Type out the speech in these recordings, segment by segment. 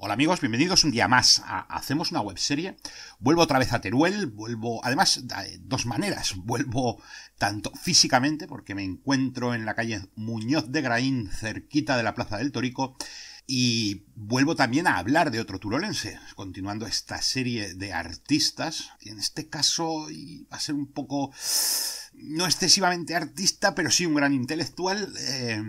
Hola amigos, bienvenidos un día más a Hacemos una webserie. Vuelvo otra vez a Teruel, vuelvo, además, de eh, dos maneras. Vuelvo tanto físicamente, porque me encuentro en la calle Muñoz de Graín, cerquita de la Plaza del Torico, y vuelvo también a hablar de otro turolense, continuando esta serie de artistas. Y en este caso va a ser un poco no excesivamente artista, pero sí un gran intelectual. Eh,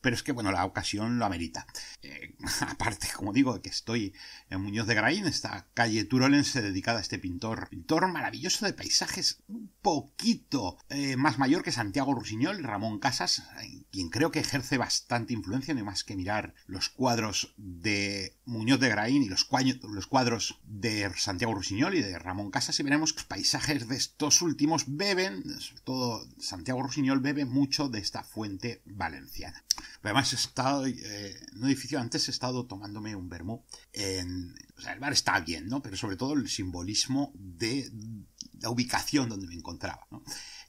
pero es que, bueno, la ocasión lo amerita. Eh, aparte, como digo, que estoy en Muñoz de Graín, esta calle turolense dedicada a este pintor. Pintor maravilloso de paisajes, un poquito eh, más mayor que Santiago Rusiñol, Ramón Casas, quien creo que ejerce bastante influencia, no más que mirar los cuadros de Muñoz de Graín y los, los cuadros de Santiago Rusiñol y de Ramón Casas, y veremos que los paisajes de estos últimos beben todo Santiago Rusiñol bebe mucho de esta fuente valenciana. Además, he estado eh, en un edificio, antes he estado tomándome un vermú. o sea, el bar está bien, ¿no? Pero sobre todo el simbolismo de la ubicación donde me encontraba,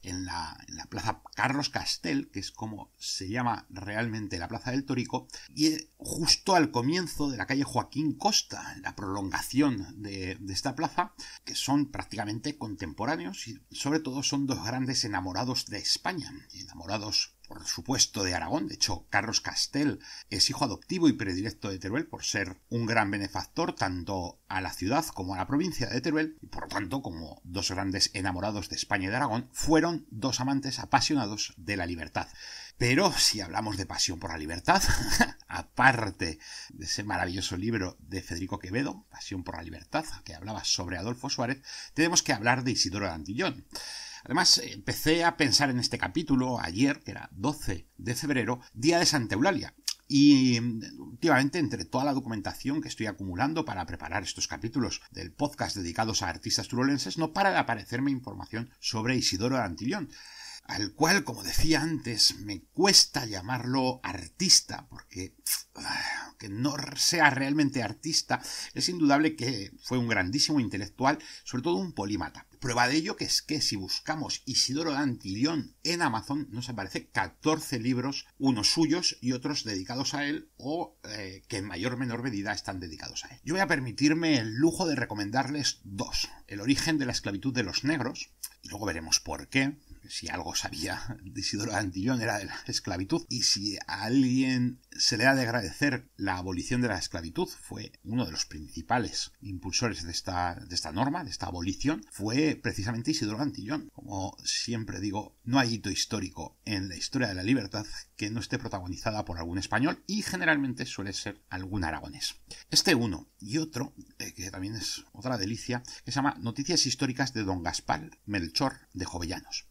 en la, plaza Carlos Castel, que es como se llama realmente la plaza del Torico, y eh, justo al comienzo de la calle Joaquín Costa, en la prolongación de, de esta plaza, que son prácticamente contemporáneos y sobre todo son dos grandes enamorados de España, enamorados por supuesto, de Aragón. De hecho, Carlos Castel es hijo adoptivo y predilecto de Teruel por ser un gran benefactor tanto a la ciudad como a la provincia de Teruel, y por lo tanto, como dos grandes enamorados de España y de Aragón, fueron dos amantes apasionados de la libertad. Pero si hablamos de pasión por la libertad, aparte de ese maravilloso libro de Federico Quevedo, Pasión por la libertad, que hablaba sobre Adolfo Suárez, tenemos que hablar de Isidoro de Antillón. Además, empecé a pensar en este capítulo ayer, que era 12 de febrero, día de Santa Eulalia. Y mm, últimamente, entre toda la documentación que estoy acumulando para preparar estos capítulos del podcast dedicados a artistas turolenses, no para de aparecerme información sobre Isidoro Antillón al cual, como decía antes, me cuesta llamarlo artista, porque ah, que no sea realmente artista, es indudable que fue un grandísimo intelectual, sobre todo un polímata. Prueba de ello que es que si buscamos Isidoro Antillón en Amazon, nos aparece 14 libros, unos suyos y otros dedicados a él o eh, que en mayor o menor medida están dedicados a él. Yo voy a permitirme el lujo de recomendarles dos. El origen de la esclavitud de los negros, y luego veremos por qué, si algo sabía de Isidoro Antillón era de la esclavitud y si a alguien se le ha de agradecer la abolición de la esclavitud, fue uno de los principales impulsores de esta, de esta norma, de esta abolición, fue precisamente Isidoro Gantillón. Como siempre digo, no hay hito histórico en la historia de la libertad que no esté protagonizada por algún español y generalmente suele ser algún aragonés. Este uno y otro, eh, que también es otra delicia, que se llama Noticias Históricas de Don Gaspar Melchor de Jovellanos.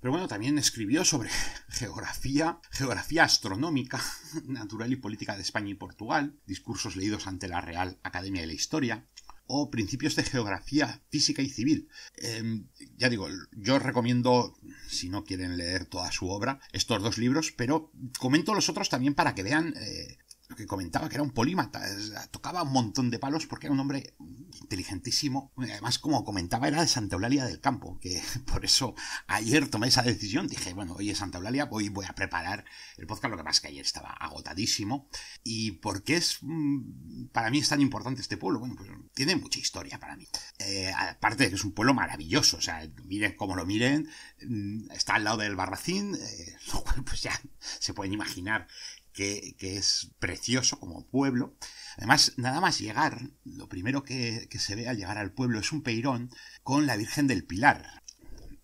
Pero bueno, también escribió sobre geografía, geografía astronómica, natural y política de España y Portugal, discursos leídos ante la Real Academia de la Historia, o principios de geografía física y civil. Em, ya digo, yo recomiendo, si no quieren leer toda su obra, estos dos libros, pero comento los otros también para que vean eh, lo que comentaba, que era un polímata, eh, tocaba un montón de palos porque era un hombre inteligentísimo. Eh, además, como comentaba, era de Santa Eulalia del Campo, que por eso ayer tomé esa decisión. Dije, bueno, hoy es Santa Eulalia, voy, voy a preparar el podcast, lo que pasa es que ayer estaba agotadísimo. ¿Y por qué es mm, para mí es tan importante este pueblo? Bueno, pues tiene mucha historia para mí. Eh, aparte que es un pueblo maravilloso, o sea, miren cómo lo miren, mm, está al lado del Barracín, lo cual pues ya se pueden imaginar que, es precioso como pueblo. Además, nada más llegar, lo primero que, que se ve al llegar al pueblo es un peirón con la Virgen del Pilar.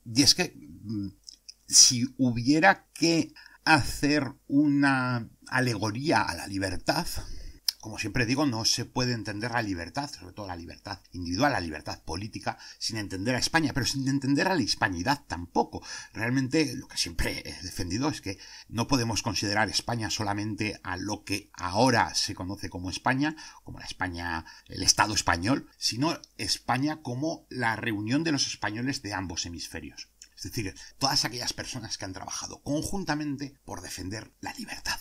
Y es que mm, si hubiera que hacer una alegoría a la libertad, como siempre digo, no se puede entender la libertad, sobre todo la libertad individual, la libertad política, sin entender a España, pero sin entender a la hispanidad tampoco. Realmente lo que siempre he defendido es que no podemos considerar España solamente a lo que ahora se conoce como España, como la España, el Estado español, sino España como la reunión de los españoles de ambos hemisferios. Es decir, todas aquellas personas que han trabajado conjuntamente por defender la libertad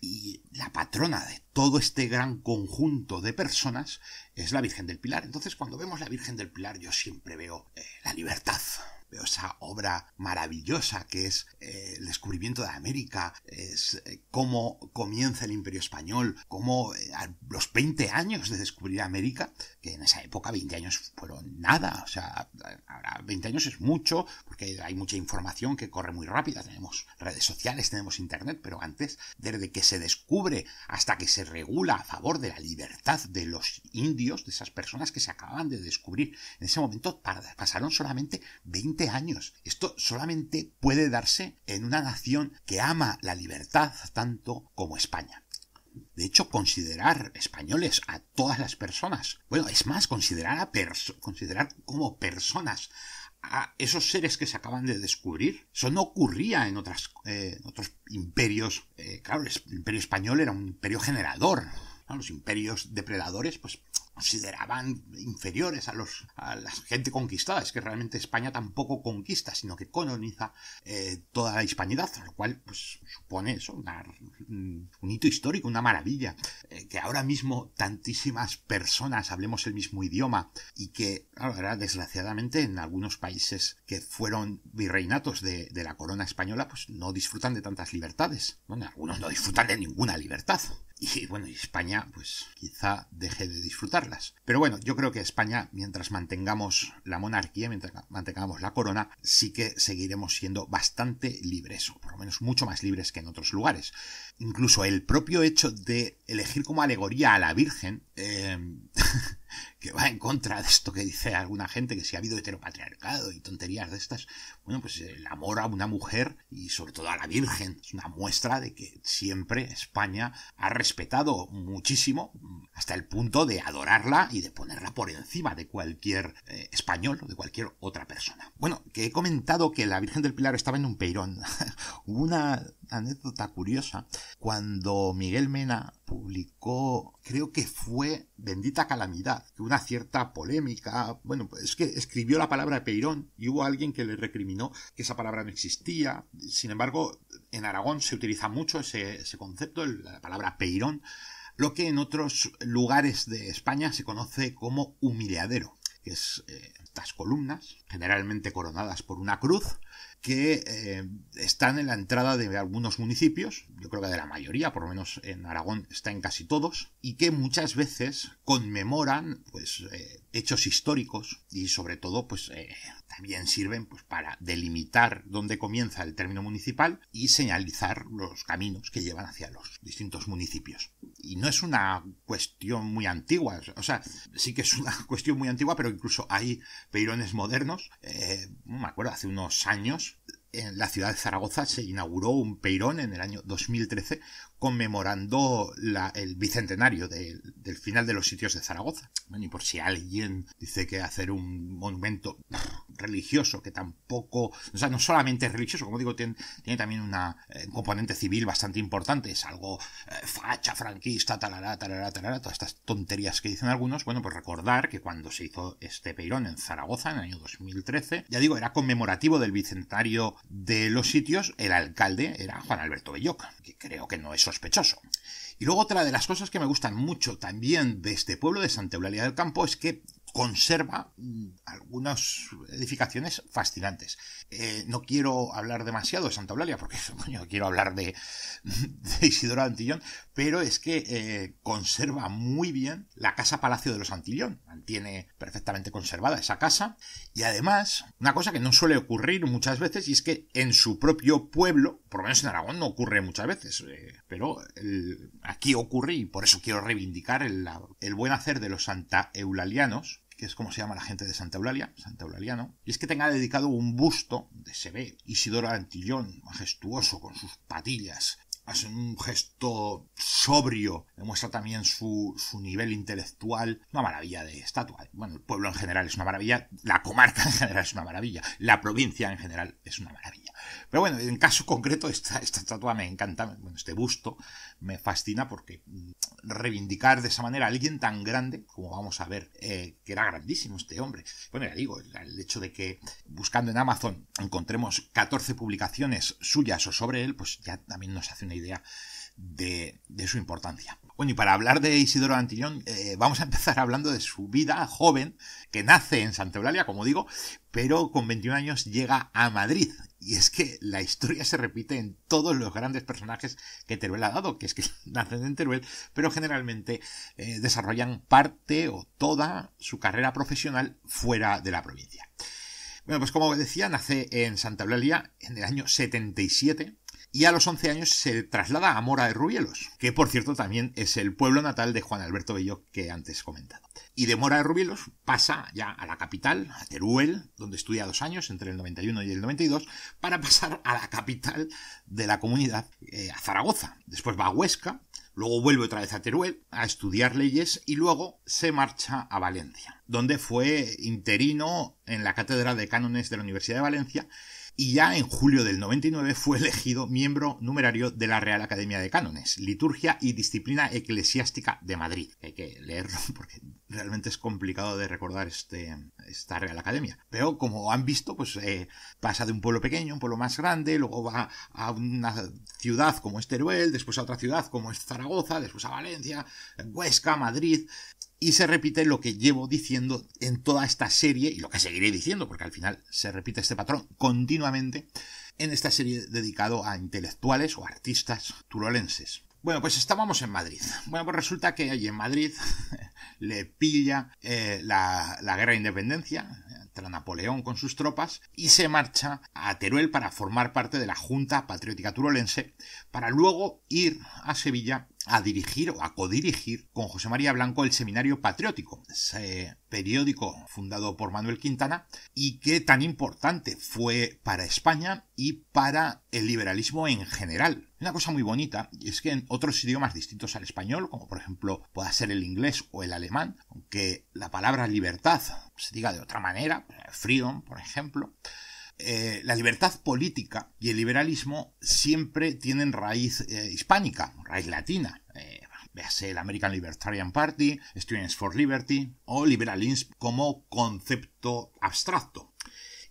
y la patrona de todo este gran conjunto de personas es la Virgen del Pilar. Entonces, cuando vemos la Virgen del Pilar, yo siempre veo eh, la libertad, esa obra maravillosa que es eh, el descubrimiento de América, es eh, cómo comienza el imperio español, cómo eh, los 20 años de descubrir América, que en esa época 20 años fueron nada, o sea, ahora 20 años es mucho, porque hay mucha información que corre muy rápida, tenemos redes sociales, tenemos internet, pero antes, desde que se descubre hasta que se regula a favor de la libertad de los indios, de esas personas que se acaban de descubrir, en ese momento pasaron solamente 20 años. Esto solamente puede darse en una nación que ama la libertad tanto como España. De hecho, considerar españoles a todas las personas, bueno, es más, considerar, a considerar como personas a esos seres que se acaban de descubrir. Eso no ocurría en otras, eh, otros imperios. Eh, claro, el imperio español era un imperio generador, los imperios depredadores, pues consideraban inferiores a, los, a la gente conquistada. Es que realmente España tampoco conquista, sino que coloniza eh, toda la hispanidad, lo cual pues, supone eso, un hito histórico, una maravilla. Eh, que ahora mismo tantísimas personas hablemos el mismo idioma y que, ahora, desgraciadamente, en algunos países que fueron virreinatos de, de la corona española, pues no disfrutan de tantas libertades. Bueno, algunos no disfrutan de ninguna libertad y bueno, España pues quizá deje de disfrutarlas. Pero bueno, yo creo que España, mientras mantengamos la monarquía, mientras mantengamos la corona, sí que seguiremos siendo bastante libres, o por lo menos mucho más libres que en otros lugares incluso el propio hecho de elegir como alegoría a la Virgen, em, que va en contra de esto que dice alguna gente, que si ha habido heteropatriarcado y tonterías de estas, bueno, pues el amor a una mujer y sobre todo a la Virgen es una muestra de que siempre España ha respetado muchísimo hasta el punto de adorarla y de ponerla por encima de cualquier eh, español o de cualquier otra persona. Bueno, que he comentado que la Virgen del Pilar estaba en un peirón. una anécdota curiosa, cuando Miguel Mena publicó, creo que fue Bendita Calamidad, que una cierta polémica, bueno, pues es que escribió la palabra Peirón y hubo alguien que le recriminó que esa palabra no existía. Sin embargo, en Aragón se utiliza mucho ese, concepto, la palabra Peirón, lo que en otros lugares de España se conoce como humilladero, que es eh, estas columnas, generalmente coronadas por una cruz, que eh, están en la entrada de algunos municipios, yo creo que de la mayoría, por lo menos en Aragón está en casi todos, y que muchas veces conmemoran pues, eh, hechos históricos y sobre todo pues eh, también sirven pues para delimitar dónde comienza el término municipal y señalizar los caminos que llevan hacia los distintos municipios y no es una cuestión muy antigua o sea sí que es una cuestión muy antigua pero incluso hay peirones modernos eh, me acuerdo hace unos años en la ciudad de Zaragoza se inauguró un peirón en el año 2013 conmemorando el bicentenario del final de los sitios de Zaragoza. Bueno, y por si alguien dice que hacer un monumento religioso, que tampoco, o sea, no solamente es religioso, como digo, tiene, también una, eh, componente civil bastante importante, es algo eh, facha, franquista, talará, talará, talará, todas estas tonterías que dicen algunos, bueno, pues recordar que cuando se hizo este peirón en Zaragoza en el año 2013, ya digo, era conmemorativo del bicentenario de los sitios, el alcalde era Juan Alberto Belloca, que creo que no es sospechoso. Y luego otra de las cosas que me gustan mucho también de este pueblo de Santa Eulalia del Campo es que conserva mm, algunas edificaciones fascinantes. Eh, no quiero hablar demasiado de Santa Eulalia, porque coño, quiero hablar de, de Isidoro Antillón, pero es que eh, conserva muy bien la Casa Palacio de los Antillón. Mantiene perfectamente conservada esa casa. Y además, una cosa que no suele ocurrir muchas veces, y es que en su propio pueblo por lo menos en Aragón no ocurre muchas veces, eh, pero aquí ocurre y por eso quiero reivindicar el, buen hacer de los santa eulalianos, que es como se llama la gente de Santa Eulalia, Santa Eulaliano, y es que tenga dedicado un busto de se Isidoro Antillón, majestuoso, con sus patillas, hace un gesto sobrio, demuestra también su, su, nivel intelectual, una maravilla de estatua. Bueno, el pueblo en general es una maravilla, la comarca en general es una maravilla, la provincia en general es una maravilla. Pero bueno, en caso concreto, esta, esta estatua me encanta, bueno, este busto me fascina porque mm, reivindicar de esa manera a alguien tan grande, como vamos a ver, eh, que era grandísimo este hombre. Bueno, ya digo, el hecho de que buscando en Amazon encontremos 14 publicaciones suyas o sobre él, pues ya también nos hace una idea de, de su importancia. Bueno, y para hablar de Isidoro Antillón, eh, vamos a empezar hablando de su vida joven, que nace en Santa Eulalia, como digo, pero con 21 años llega a Madrid. Y es que la historia se repite en todos los grandes personajes que Teruel ha dado, que es que nacen en Teruel, pero generalmente eh, desarrollan parte o toda su carrera profesional fuera de la provincia. Bueno, pues como decía, nace en Santa Eulalia en el año 77, y a los 11 años se traslada a Mora de Rubielos, que por cierto también es el pueblo natal de Juan Alberto Bello que antes he comentado. Y de Mora de Rubielos pasa ya a la capital, a Teruel, donde estudia dos años, entre el 91 y el 92, para pasar a la capital de la comunidad, eh, a Zaragoza. Después va a Huesca, Luego vuelve otra vez a Teruel a estudiar leyes y luego se marcha a Valencia, donde fue interino en la cátedra de cánones de la Universidad de Valencia y ya en julio del 99 fue elegido miembro numerario de la Real Academia de Cánones, Liturgia y Disciplina Eclesiástica de Madrid. Hay que leerlo porque realmente es complicado de recordar este, esta Real Academia. Pero como han visto, pues eh, pasa de un pueblo pequeño a un pueblo más grande, luego va a una ciudad como es después a otra ciudad como es Zaragoza, después a Valencia, Huesca, Madrid. Y se repite lo que llevo diciendo en toda esta serie, y lo que seguiré diciendo, porque al final se repite este patrón continuamente, en esta serie dedicado a intelectuales o artistas turolenses. Bueno, pues estábamos en Madrid. Bueno, pues resulta que allí en Madrid le pilla eh, la, la, guerra de independencia entre Napoleón con sus tropas y se marcha a Teruel para formar parte de la Junta Patriótica Turolense para luego ir a Sevilla a dirigir o a codirigir con José María Blanco el Seminario Patriótico, ese periódico fundado por Manuel Quintana y que tan importante fue para España y para el liberalismo en general. Una cosa muy bonita es que en otros idiomas distintos al español, como por ejemplo pueda ser el inglés o el alemán, aunque la palabra libertad se diga de otra manera, freedom, por ejemplo, eh, la libertad política y el liberalismo siempre tienen raíz eh, hispánica, raíz latina eh, véase el American Libertarian Party, Students for Liberty o Liberalism como concepto abstracto.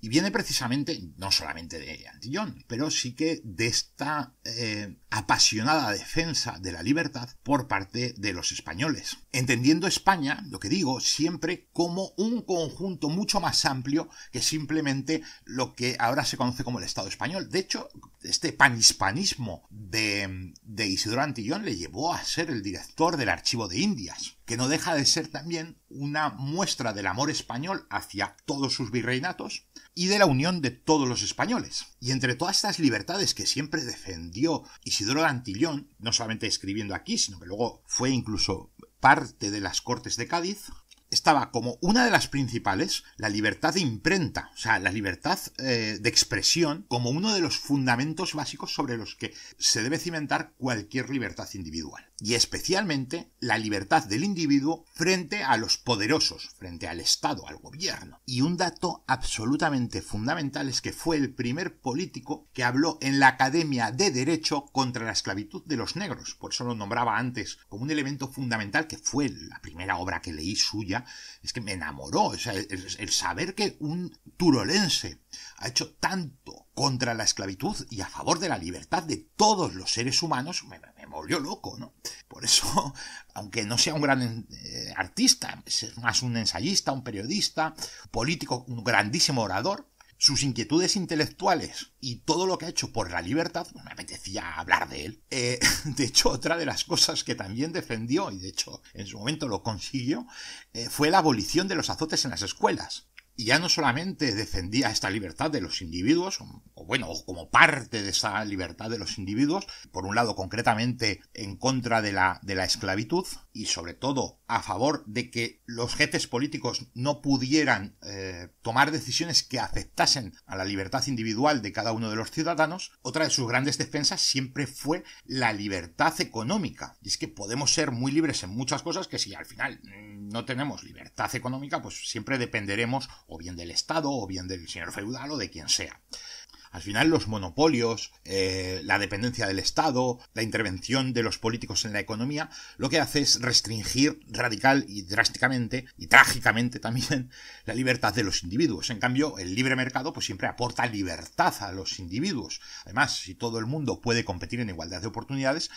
Y viene precisamente, no solamente de Antillón, pero sí que de esta eh, apasionada defensa de la libertad por parte de los españoles. Entendiendo España, lo que digo, siempre como un conjunto mucho más amplio que simplemente lo que ahora se conoce como el Estado español. De hecho, este panhispanismo de, de Isidoro Antillón le llevó a ser el director del Archivo de Indias que no deja de ser también una muestra del amor español hacia todos sus virreinatos y de la unión de todos los españoles. Y entre todas estas libertades que siempre defendió Isidoro Antillón, no solamente escribiendo aquí, sino que luego fue incluso parte de las Cortes de Cádiz, estaba como una de las principales la libertad de imprenta, o sea, la libertad eh, de expresión como uno de los fundamentos básicos sobre los que se debe cimentar cualquier libertad individual. Y especialmente la libertad del individuo frente a los poderosos, frente al Estado, al gobierno. Y un dato absolutamente fundamental es que fue el primer político que habló en la Academia de Derecho contra la esclavitud de los negros. Por eso lo nombraba antes como un elemento fundamental que fue la primera obra que leí suya es que me enamoró. el, saber que un turolense ha hecho tanto contra la esclavitud y a favor de la libertad de todos los seres humanos, me, me volvió loco, ¿no? Por eso, aunque no sea un gran eh, artista, es más un ensayista, un periodista, político, un grandísimo orador, sus inquietudes intelectuales y todo lo que ha hecho por la libertad, me apetecía hablar de él. Eh, de hecho, otra de las cosas que también defendió, y de hecho en su momento lo consiguió, eh, fue la abolición de los azotes en las escuelas. Y ya no solamente defendía esta libertad de los individuos, o, o bueno, como parte de esa libertad de los individuos, por un lado concretamente en contra de la, de la esclavitud, y sobre todo a favor de que los jefes políticos no pudieran eh, tomar decisiones que afectasen a la libertad individual de cada uno de los ciudadanos, otra de sus grandes defensas siempre fue la libertad económica. Y es que podemos ser muy libres en muchas cosas que si al final mm, no tenemos libertad económica, pues siempre dependeremos o bien del Estado o bien del señor feudal o de quien sea. Al final los monopolios, eh, la dependencia del Estado, la intervención de los políticos en la economía, lo que hace es restringir radical y drásticamente, y trágicamente también, la libertad de los individuos. En cambio, el libre mercado pues siempre aporta libertad a los individuos. Además, si todo el mundo puede competir en igualdad de oportunidades,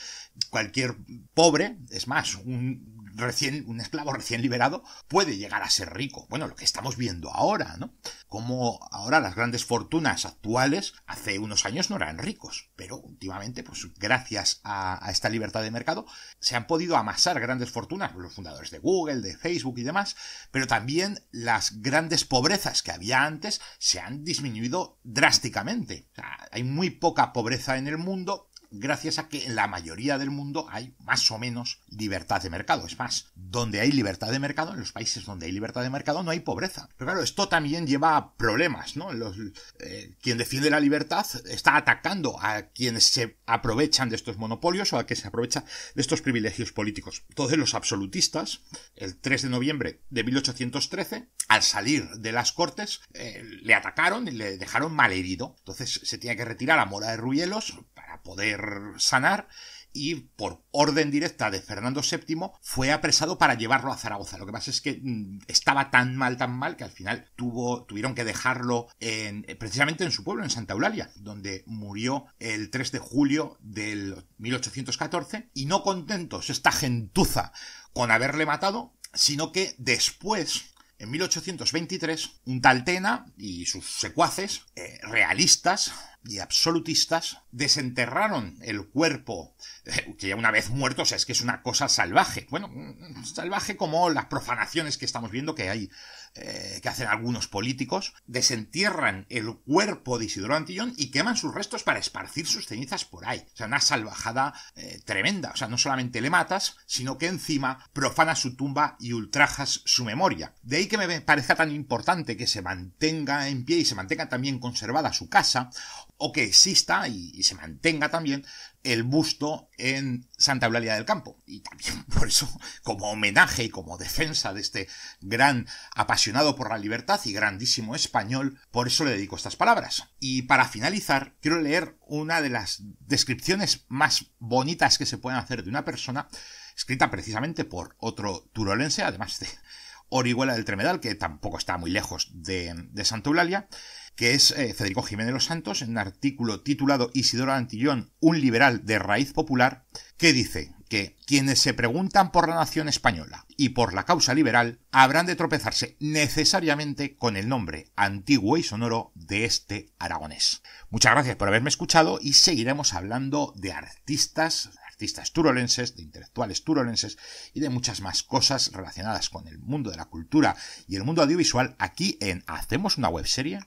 cualquier pobre, es más, un recién, un esclavo recién liberado puede llegar a ser rico. Bueno, lo que estamos viendo ahora, ¿no? Como ahora las grandes fortunas actuales hace unos años no eran ricos, pero últimamente, pues gracias a, esta libertad de mercado, se han podido amasar grandes fortunas, los fundadores de Google, de Facebook y demás, pero también las grandes pobrezas que había antes se han disminuido drásticamente. hay muy poca pobreza en el mundo, gracias a que en la mayoría del mundo hay más o menos libertad de mercado. Es más, donde hay libertad de mercado, en los países donde hay libertad de mercado, no hay pobreza. Pero claro, esto también lleva a problemas, ¿no? Eh, quien defiende la libertad está atacando a quienes se aprovechan de estos monopolios o a quienes se aprovecha de estos privilegios políticos. Entonces los absolutistas, el 3 de noviembre de 1813, al salir de las Cortes, eh, le atacaron y le dejaron malherido. Entonces se tiene que retirar a Mora de Rubielos para poder sanar y por orden directa de Fernando VII fue apresado para llevarlo a Zaragoza. Lo que pasa es que mm, estaba tan mal, tan mal, que al final tuvo, tuvieron que dejarlo en, eh, precisamente en su pueblo, en Santa Eulalia, donde murió el 3 de julio del 1814. Y no contentos esta gentuza con haberle matado, sino que después en 1823, un taltena y sus secuaces, eh, realistas y absolutistas, desenterraron el cuerpo, eh, que ya una vez muerto, es que es una cosa salvaje. Bueno, mm, mm, salvaje como las profanaciones que estamos viendo que hay eh, que hacen algunos políticos, desentierran el cuerpo de Isidro Antillón y queman sus restos para esparcir sus cenizas por ahí. O sea, una salvajada eh, tremenda. O sea, no solamente le matas, sino que encima profanas su tumba y ultrajas su memoria. De ahí que me parezca tan importante que se mantenga en pie y se mantenga también conservada su casa, o que exista y se mantenga también el busto en Santa Eulalia del Campo. Y también por eso, como homenaje y como defensa de este gran apasionado por la libertad y grandísimo español, por eso le dedico estas palabras. Y para finalizar, quiero leer una de las descripciones más bonitas que se pueden hacer de una persona, escrita precisamente por otro turolense, además de Orihuela del Tremedal, que tampoco está muy lejos de, de Santa Eulalia, que es eh, Federico Jiménez los Santos, en un artículo titulado Isidoro Antillón, un liberal de raíz popular, que dice que quienes se preguntan por la nación española y por la causa liberal habrán de tropezarse necesariamente con el nombre antiguo y sonoro de este aragonés. Muchas gracias por haberme escuchado y seguiremos hablando de artistas, artistas turolenses, de intelectuales turolenses y de muchas más cosas relacionadas con el mundo de la cultura y el mundo audiovisual aquí en Hacemos una webserie